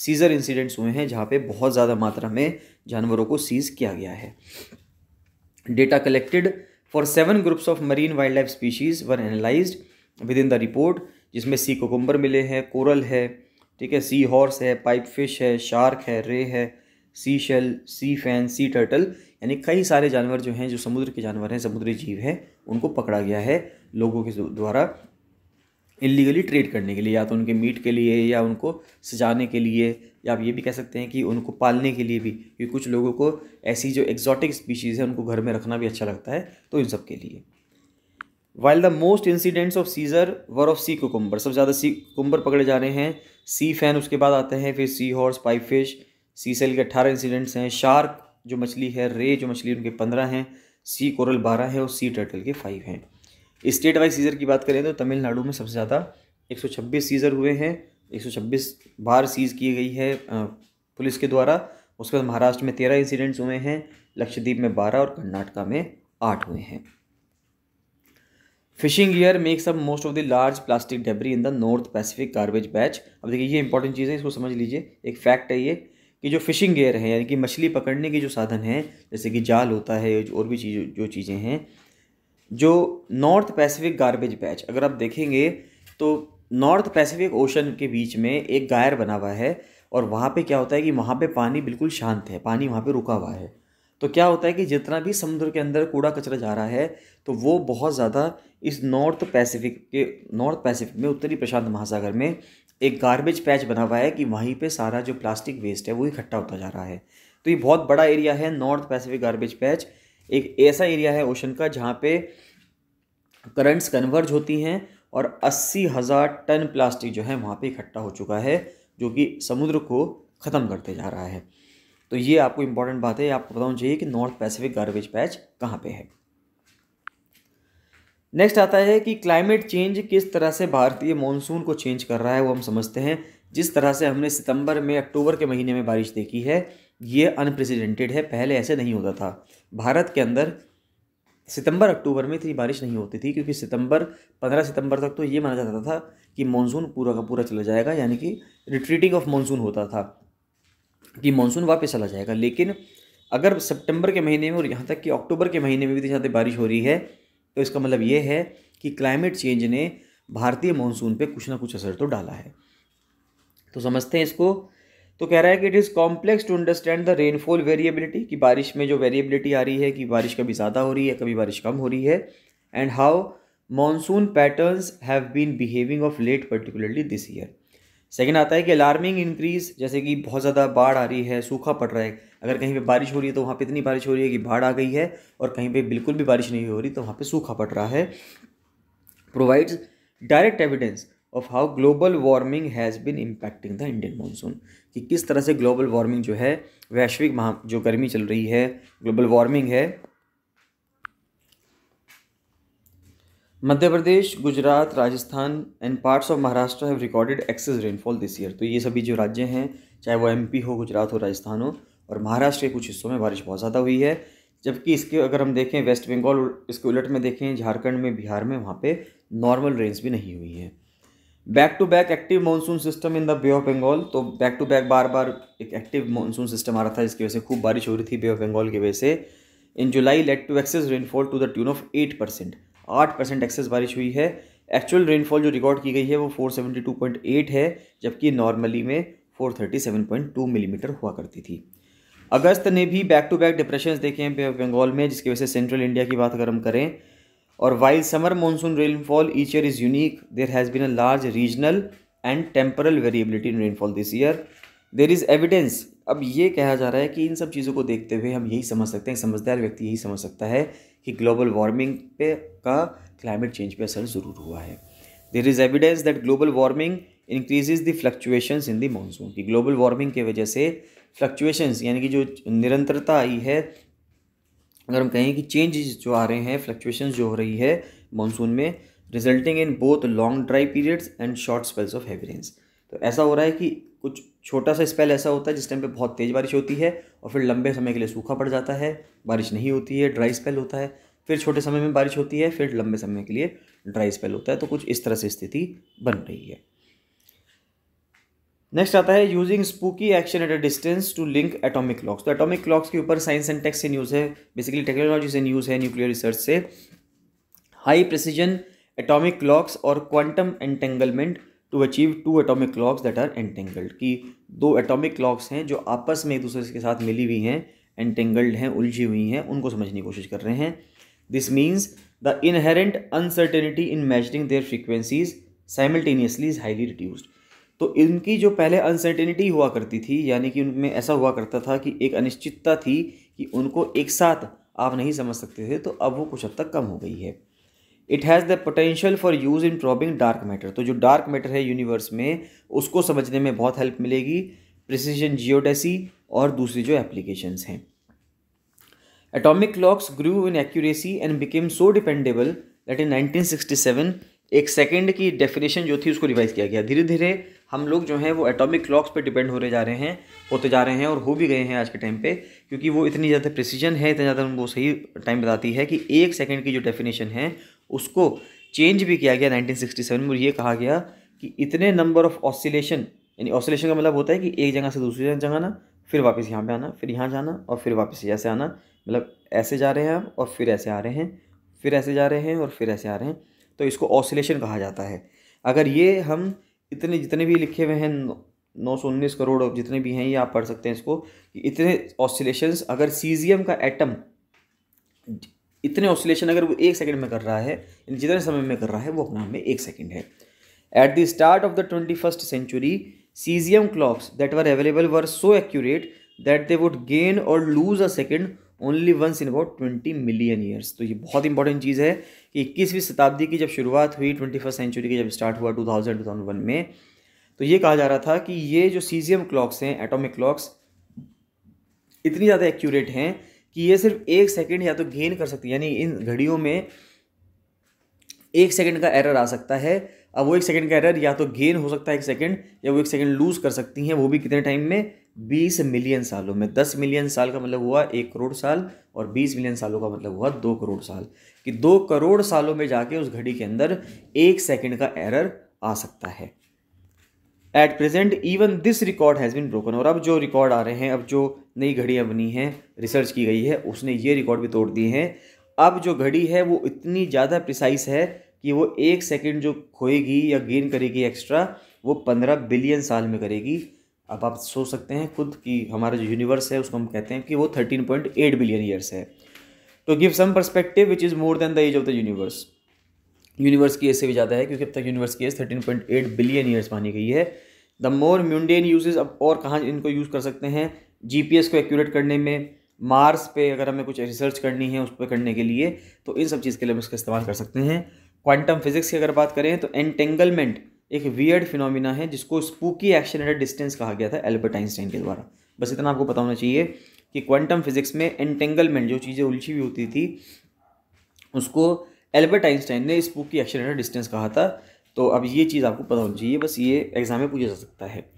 सीज़र इंसिडेंट्स हुए हैं जहाँ पे बहुत ज़्यादा मात्रा में जानवरों को सीज किया गया है data collected for seven groups of marine wildlife species were analyse within the report जिसमें सी कोकुम्बर मिले हैं कोरल है ठीक है सी हॉर्स है पाइप फिश है शार्क है रे है seashell sea fan sea turtle यानी कई सारे जानवर जो हैं जो समुद्र के जानवर हैं समुद्री जीव हैं उनको पकड़ा गया है लोगों के द्वारा इलीगली ट्रेड करने के लिए या तो उनके मीट के लिए या उनको सजाने के लिए या आप ये भी कह सकते हैं कि उनको पालने के लिए भी क्योंकि कुछ लोगों को ऐसी जो एक्जॉटिक स्पीशीज़ है उनको घर में रखना भी अच्छा लगता है तो इन सब के लिए while the most incidents of seizure were of sea cucumber सबसे ज़्यादा सी कोकुम्बर पकड़े जा रहे हैं सी फैन उसके बाद आते हैं फिर seahorse pipefish seashell के अट्ठारह इंसिडेंट्स हैं शार्क जो मछली है रे जो मछली उनके पंद्रह हैं सी कोरल बारह है और सी टर्टल के फाइव हैं स्टेट वाइज सीज़र की बात करें तो तमिलनाडु में सबसे ज़्यादा 126 सीज़र हुए हैं 126 बार सीज़ की गई है पुलिस के द्वारा उसके बाद महाराष्ट्र में तेरह इंसिडेंट्स हुए हैं लक्षद्वीप में बारह और कर्नाटका में आठ हुए हैं fishing gear makes up most of the large plastic debris in the North Pacific garbage patch अब देखिए ये इंपॉर्टेंट चीज़ है इसको समझ लीजिए एक फैक्ट है ये कि जो फिशिंग गियर है यानी कि मछली पकड़ने के जो साधन हैं जैसे कि जाल होता है और भी चीज जो चीज़ें हैं जो नॉर्थ पैसिफिक गार्बेज पैच अगर आप देखेंगे तो नॉर्थ पैसिफिक ओशन के बीच में एक गायर बना हुआ है और वहाँ पे क्या होता है कि वहाँ पे पानी बिल्कुल शांत है पानी वहाँ पे रुका हुआ है तो क्या होता है कि जितना भी समुद्र के अंदर कूड़ा कचरा जा रहा है तो वो बहुत ज़्यादा इस नॉर्थ पैसिफिक के नॉर्थ पैसिफिक में उत्तरी प्रशांत महासागर में एक गार्बेज पैच बना हुआ है कि वहीं पे सारा जो प्लास्टिक वेस्ट है वो इकट्ठा होता जा रहा है तो ये बहुत बड़ा एरिया है नॉर्थ पैसिफिक गार्बेज पैच एक ऐसा एरिया है ओशन का जहाँ पे करंट्स कन्वर्ज होती हैं और अस्सी हज़ार टन प्लास्टिक जो है वहाँ पे इकट्ठा हो चुका है जो कि समुद्र को ख़त्म करते जा रहा है तो ये आपको इम्पोर्टेंट बात है आपको बताना चाहिए कि नॉर्थ पैसिफिक गार्बेज पैच कहाँ पे है नेक्स्ट आता है कि क्लाइमेट चेंज किस तरह से भारतीय मानसून को चेंज कर रहा है वो हम समझते हैं जिस तरह से हमने सितंबर में अक्टूबर के महीने में बारिश देखी है ये अनप्रेसिडेंटेड है पहले ऐसे नहीं होता था भारत के अंदर सितंबर अक्टूबर में इतनी बारिश नहीं होती थी क्योंकि सितंबर पंद्रह सितंबर तक तो ये माना जाता था कि मानसून पूरा का पूरा चला जाएगा यानी कि रिट्रीटिंग ऑफ मानसून होता था कि मानसून वापस चला जाएगा लेकिन अगर सितंबर के महीने में और यहाँ तक कि अक्टूबर के महीने में भी इतनी ज़्यादा बारिश हो रही है तो इसका मतलब ये है कि क्लाइमेट चेंज ने भारतीय मानसून पर कुछ ना कुछ असर तो डाला है तो समझते हैं इसको तो कह रहा है कि it is complex to understand the rainfall variability कि बारिश में जो वेरिएबिलिटी आ रही है कि बारिश कभी ज़्यादा हो रही है कभी बारिश कम हो रही है and how monsoon patterns have been behaving of late particularly this year second आता है कि अलार्मिंग इंक्रीज जैसे कि बहुत ज़्यादा बाढ़ आ रही है सूखा पड़ रहा है अगर कहीं पे बारिश हो रही है तो वहाँ पे इतनी बारिश हो रही है कि बाढ़ आ गई है और कहीं पे बिल्कुल भी बारिश नहीं हो रही तो वहाँ पे सूखा पड़ रहा है provides direct evidence of how global warming has been impacting the Indian monsoon कि किस तरह से ग्लोबल वार्मिंग जो है वैश्विक महा जो गर्मी चल रही है ग्लोबल वार्मिंग है Madhya Pradesh Gujarat Rajasthan and parts of Maharashtra have recorded excess rainfall this year तो ये सभी जो राज्य हैं चाहे वो एमपी हो गुजरात हो राजस्थान हो और महाराष्ट्र के कुछ हिस्सों में बारिश बहुत ज़्यादा हुई है जबकि इसके अगर हम देखें वेस्ट बंगाल इसके उलट में देखें झारखंड में बिहार में वहाँ पे नॉर्मल रेन्स भी नहीं हुई हैं back to back active monsoon system in the Bay of Bengal तो बैक टू बैक बार बार एक एक्टिव मानसून सिस्टम आ रहा था जिसकी वजह से खूब बारिश हो रही थी बे ऑफ बंगाल की वजह से in July led to excess rainfall to the tune of eight percent आठ परसेंट एक्सेस बारिश हुई है एक्चुअल रेनफॉल जो रिकॉर्ड की गई है वो four seventy two point eight है जबकि नॉर्मली में four thirty seven point two millimetre हुआ करती थी अगस्त ने भी बैक टू बैक डिप्रेशन देखे हैं बे ऑफ बंगाल में जिसकी वजह से सेंट्रल इंडिया की बात अगर हम करें और while summer monsoon rainfall each year is unique there has been a large regional and temporal variability in rainfall this year there is evidence अब ये कहा जा रहा है कि इन सब चीज़ों को देखते हुए हम यही समझ सकते हैं समझदार व्यक्ति यही समझ सकता है कि ग्लोबल वार्मिंग पे का क्लाइमेट चेंज पे असर ज़रूर हुआ है there is evidence that global warming increases the fluctuations in the monsoon कि ग्लोबल वार्मिंग की वजह से फ्लक्चुएशंस यानी कि जो निरंतरता आई है अगर हम कहें कि चेंजेस जो आ रहे हैं फ्लक्चुएशन जो हो रही है मानसून में resulting in both long dry periods and short spells of heavy rains तो ऐसा हो रहा है कि कुछ छोटा सा स्पेल ऐसा होता है जिस टाइम पे बहुत तेज़ बारिश होती है और फिर लंबे समय के लिए सूखा पड़ जाता है बारिश नहीं होती है ड्राई स्पेल होता है फिर छोटे समय में बारिश होती है फिर लंबे समय के लिए ड्राई स्पेल होता है तो कुछ इस तरह से स्थिति बन रही है नेक्स्ट आता है using spooky action at a distance to link atomic clocks तो एटॉमिक क्लॉक्स के ऊपर साइंस एंड टेक्स से न्यूज़ है बेसिकली टेक्नोलॉजी से न्यूज़ है न्यूक्लियर रिसर्च से हाई प्रिसीजन एटॉमिक क्लॉक्स और quantum entanglement to achieve two atomic clocks that are entangled की दो एटॉमिक क्लॉक्स हैं जो आपस में एक दूसरे के साथ मिली हुई हैं एंटेंगल्ड हैं उलझी हुई हैं उनको समझने की कोशिश कर रहे हैं this means the inherent uncertainty in measuring their frequencies simultaneously is highly reduced तो इनकी जो पहले अनसर्टेनिटी हुआ करती थी यानी कि उनमें ऐसा हुआ करता था कि एक अनिश्चितता थी कि उनको एक साथ आप नहीं समझ सकते थे तो अब वो कुछ हद तक कम हो गई है it has the potential for use in probing dark matter तो जो डार्क मैटर है यूनिवर्स में उसको समझने में बहुत हेल्प मिलेगी प्रिसीजन जियोडेसी और दूसरी जो एप्लीकेशंस हैं atomic clocks grew in accuracy and became so dependable that in 1967 एक सेकंड की डेफिनेशन जो थी उसको रिवाइज किया गया धीरे धीरे हम लोग जो हैं वो एटॉमिक क्लॉक्स पे डिपेंड होने जा रहे हैं होते जा रहे हैं और हो भी गए हैं आज के टाइम पे क्योंकि वो इतनी ज़्यादा प्रिसीजन है इतना ज़्यादा उनको सही टाइम बताती है कि एक सेकंड की जो डेफिनेशन है उसको चेंज भी किया गया 1967 में ये कहा गया कि इतने नंबर ऑफ ऑसिलेशन यानी ऑसिलेशन का मतलब होता है कि एक जगह से दूसरी जगह आना फिर वापस यहाँ पर आना फिर यहाँ जाना और फिर वापस ऐसे आना मतलब ऐसे जा रहे हैं आप और फिर ऐसे आ रहे हैं फिर ऐसे जा रहे हैं और फिर ऐसे आ रहे हैं तो इसको ऑसिलेशन कहा जाता है अगर ये हम इतने जितने भी लिखे हुए हैं नौ सौ उन्नीस करोड़ जितने भी हैं ये आप पढ़ सकते हैं इसको कि इतने ऑसिलेशंस अगर सीजियम का एटम इतने ऑसिलेशन अगर वो एक सेकंड में कर रहा है जितने समय में कर रहा है वो अपने में एक सेकंड है at the start of the twenty first century caesium clocks that were available were so accurate that they would gain or lose a second only once in about twenty million years तो ये बहुत important चीज़ है कि इक्कीसवीं शताब्दी की जब शुरुआत हुई ट्वेंटी फर्स्ट सेंचुरी की जब स्टार्ट हुआ two thousand two thousand one में तो ये कहा जा रहा था कि ये जो सीजियम क्लॉक्स हैं एटोमिक क्लॉक्स इतनी ज़्यादा एक्यूरेट हैं कि ये सिर्फ एक सेकेंड या तो गेन कर सकती यानी इन घड़ियों में एक सेकेंड का एरर आ सकता है अब वो एक सेकेंड का एरर या तो गेन हो सकता है एक सेकेंड या वो एक सेकेंड लूज़ कर सकती हैं वो भी कितने टाइम में बीस मिलियन सालों में दस मिलियन साल का मतलब हुआ एक करोड़ साल और बीस मिलियन सालों का मतलब हुआ दो करोड़ साल कि दो करोड़ सालों में जाके उस घड़ी के अंदर एक सेकंड का एरर आ सकता है at present even this record has been broken और अब जो रिकॉर्ड आ रहे हैं अब जो नई घड़ियाँ बनी हैं रिसर्च की गई है उसने ये रिकॉर्ड भी तोड़ दिए हैं अब जो घड़ी है वो इतनी ज़्यादा प्रिसाइस है कि वो एक सेकेंड जो खोएगी या गेन करेगी एक्स्ट्रा वो पंद्रह बिलियन साल में करेगी अब आप सोच सकते हैं खुद कि हमारा जो यूनिवर्स है उसको हम कहते हैं कि वो thirteen point eight billion years है to give some perspective which is more than the age of the universe universe की एज से भी ज़्यादा है क्योंकि अब तक यूनिवर्स की age thirteen point eight billion years मानी गई है द मोर म्यूनडेन यूजेज अब और कहाँ इनको यूज़ कर सकते हैं जी पी एस को एक्यूरेट करने में मार्स पे अगर हमें कुछ रिसर्च करनी है उस पर करने के लिए तो इन सब चीज़ के लिए हम इसका इस्तेमाल कर सकते हैं क्वांटम फिजिक्स की अगर बात करें तो एंटेंगलमेंट एक वियर्ड फिनोमिना है जिसको स्पूकी एक्शन एट डिस्टेंस कहा गया था एल्बर्ट आइंस्टाइन के द्वारा बस इतना आपको पता होना चाहिए कि क्वांटम फिजिक्स में एंटेंगलमेंट जो चीज़ें उलझी हुई होती थी उसको एल्बर्ट आइंस्टाइन ने स्पूकी एक्शन एट डिस्टेंस कहा था तो अब ये चीज़ आपको पता होनी चाहिए बस ये एग्जाम में पूछा जा सकता है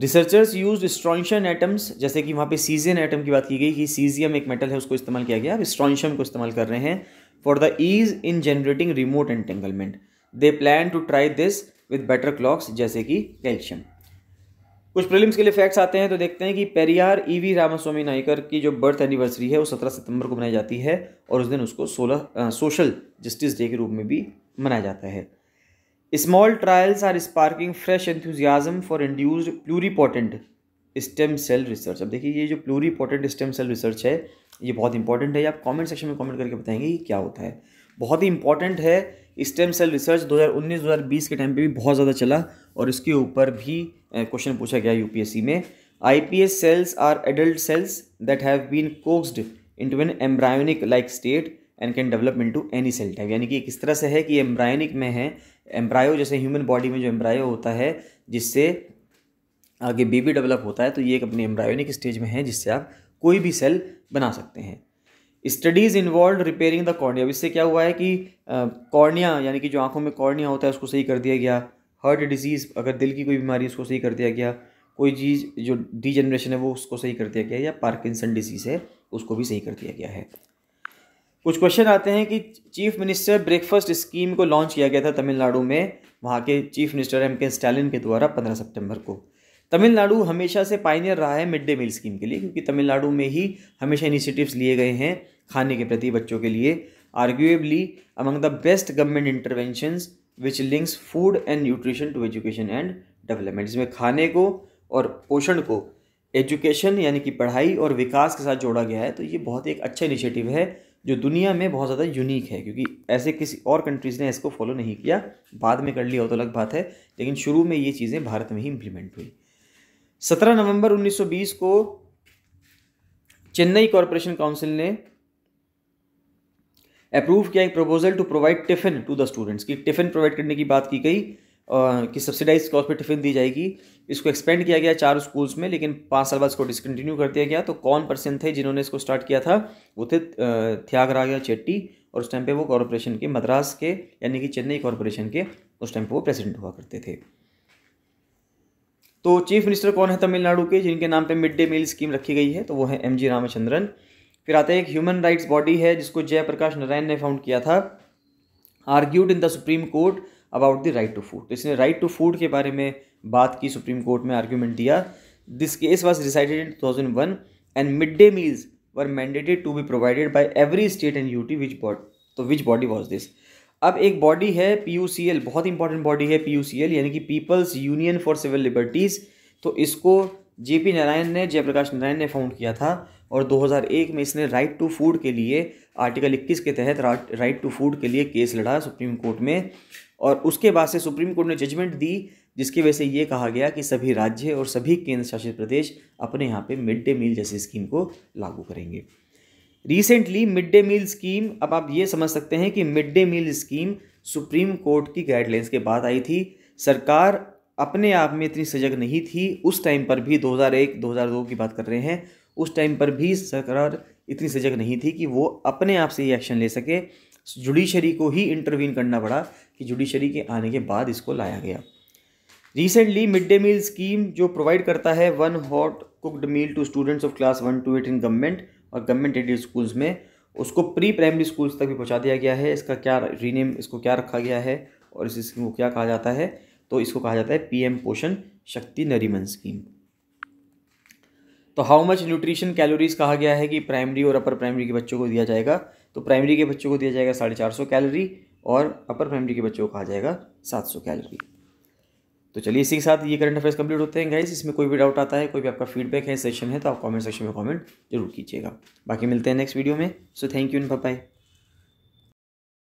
रिसर्चर्स यूज स्ट्रॉन्शन एटम्स जैसे कि वहाँ पे सीजियन एटम की बात की गई कि सीजियम एक मेटल है उसको इस्तेमाल किया गया अब स्ट्रॉन्शियम को इस्तेमाल कर रहे हैं for the ease in generating remote entanglement they plan to try this with better clocks जैसे कि कैल्शियम कुछ प्रीलिम्स के लिए फैक्ट्स आते हैं तो देखते हैं कि Periyar E e V Ramaswamy Naicker की जो बर्थ एनिवर्सरी है वो सत्रह सितंबर को मनाई जाती है और उस दिन उसको सोलह सोशल जस्टिस डे के रूप में भी मनाया जाता है small trials are sparking fresh enthusiasm for induced pluripotent stem cell research अब देखिए ये जो प्लूरीपोर्टेंट स्टेम सेल रिसर्च है ये बहुत इंपॉर्टेंट है आप कॉमेंट सेक्शन में कॉमेंट करके बताएंगे क्या होता है बहुत ही इंपॉर्टेंट है स्टेम सेल रिसर्च 2019-2020 के टाइम पे भी बहुत ज़्यादा चला और इसके ऊपर भी क्वेश्चन पूछा गया यूपीएससी में IPS cells are adult cells that have been coaxed into an embryonic like state and can develop into any cell type यानी कि किस तरह से है कि एम्ब्रायोनिक में है एम्ब्रायो जैसे ह्यूमन बॉडी में जो एम्ब्रायो होता है जिससे आगे बेबी डेवलप होता है तो ये एक अपने एम्ब्रायोनिक स्टेज में है जिससे आप कोई भी सेल बना सकते हैं studies involve repairing the cornea इससे क्या हुआ है कि कॉर्निया यानी कि जो आंखों में कॉर्निया होता है उसको सही कर दिया गया हार्ट डिजीज़ अगर दिल की कोई बीमारी उसको सही कर दिया गया कोई चीज़ जो डी जनरेशन है वो उसको सही कर दिया गया या पार्किंसन डिजीज़ है उसको भी सही कर दिया गया है कुछ क्वेश्चन आते हैं कि चीफ मिनिस्टर ब्रेकफास्ट स्कीम को लॉन्च किया गया था तमिलनाडु में वहाँ के चीफ मिनिस्टर एम के स्टालिन के द्वारा पंद्रह सितंबर को तमिलनाडु हमेशा से पाइनियर रहा है मिड डे मील स्कीम के लिए क्योंकि तमिलनाडु में ही हमेशा इनिशिएटिव्स लिए गए हैं खाने के प्रति बच्चों के लिए arguably among the best government intervention which links food and nutrition to education and development इसमें खाने को और पोषण को एजुकेशन यानी कि पढ़ाई और विकास के साथ जोड़ा गया है तो ये बहुत एक अच्छा इनिशिएटिव है जो दुनिया में बहुत ज़्यादा यूनिक है क्योंकि ऐसे किसी और कंट्रीज़ ने इसको फॉलो नहीं किया बाद में कर लिया हो तो अलग बात है लेकिन शुरू में ये चीज़ें भारत में ही इम्प्लीमेंट हुई सत्रह नवंबर 1920 को चेन्नई कॉरपोरेशन काउंसिल ने अप्रूव किया एक proposal to provide tiffin to the students की टिफ़िन प्रोवाइड करने की बात की गई कि सब्सिडाइज कॉस्ट पर टिफ़िन दी जाएगी इसको एक्सपेंड किया गया चार स्कूल्स में लेकिन पाँच साल बाद इसको डिसकंटिन्यू कर दिया गया तो कौन पर्सन थे जिन्होंने इसको स्टार्ट किया था वो थे थ्यागराजा चेट्टी और उस टाइम पे वो कॉरपोरेशन के मद्रास के यानी कि चेन्नई कॉरपोरेशन के उस टाइम पे वो प्रेसिडेंट हुआ करते थे तो चीफ मिनिस्टर कौन है तमिलनाडु के जिनके नाम पे मिड डे मील स्कीम रखी गई है तो वो है एम जी रामचंद्रन फिर आता है एक ह्यूमन राइट्स बॉडी है जिसको जयप्रकाश नारायण ने फाउंड किया था argued in the supreme court about the right to food तो इसने राइट टू फूड के बारे में बात की सुप्रीम कोर्ट में आर्ग्यूमेंट दिया this case was decided in two thousand one and mid day meals were mandated to be provided by every state and UT which bod तो विच बॉडी वॉज दिस अब एक body है P U C L बहुत important body है P U C L यानी कि people's union for civil liberties तो इसको जे पी नारायण ने जयप्रकाश नारायण ने फाउंड किया था और 2001 में इसने राइट टू फूड के लिए आर्टिकल 21 के तहत राइट टू फूड के लिए केस लड़ा सुप्रीम कोर्ट में और उसके बाद से सुप्रीम कोर्ट ने जजमेंट दी जिसकी वजह से ये कहा गया कि सभी राज्य और सभी केंद्र शासित प्रदेश अपने यहाँ पे मिड डे मील जैसी स्कीम को लागू करेंगे recently mid day meal scheme अब आप ये समझ सकते हैं कि mid day meal scheme supreme court की गाइडलाइंस के बाद आई थी सरकार अपने आप में इतनी सजग नहीं थी उस टाइम पर भी 2001-2002 की बात कर रहे हैं उस टाइम पर भी सरकार इतनी सजग नहीं थी कि वो अपने आप से ये एक्शन ले सके जुडिशरी को ही इंटरवीन करना पड़ा कि जुडिशरी के आने के बाद इसको लाया गया recently mid day meal scheme जो प्रोवाइड करता है one hot cooked meal to students of class one to eight in government और गवर्नमेंट एडेड स्कूल्स में उसको प्री प्राइमरी स्कूल्स तक भी पहुँचा दिया गया है इसका क्या रीनेम इसको क्या रखा गया है और इस स्कीम को क्या कहा जाता है तो इसको कहा जाता है पीएम पोषण शक्ति नरीमन स्कीम तो हाउ मच न्यूट्रिशन कैलोरीज कहा गया है कि प्राइमरी और अपर प्राइमरी के बच्चों को दिया जाएगा तो प्राइमरी के बच्चों को दिया जाएगा साढ़े चार सौ कैलोरी और अपर प्राइमरी के बच्चों को कहा जाएगा सात सौ कैलोरी तो चलिए इसी के साथ ये करंट अफेयर्स कंप्लीट होते हैं गाइस इसमें कोई भी डाउट आता है कोई भी आपका फीडबैक है सेशन है तो आप कॉमेंट सेक्शन में कॉमेंट जरूर कीजिएगा बाकी मिलते हैं नेक्स्ट वीडियो में so thank you and bye